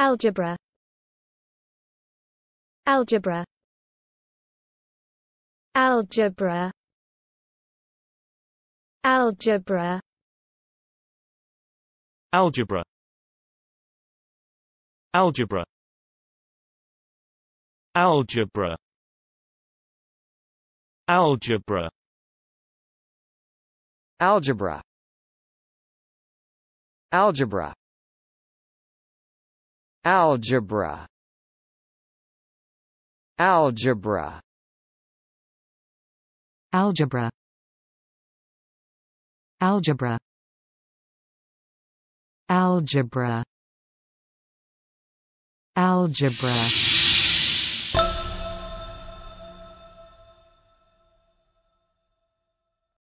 Algebra Algebra Algebra Algebra Algebra Algebra Algebra Algebra Algebra Algebra Algebra Algebra Algebra Algebra Algebra Algebra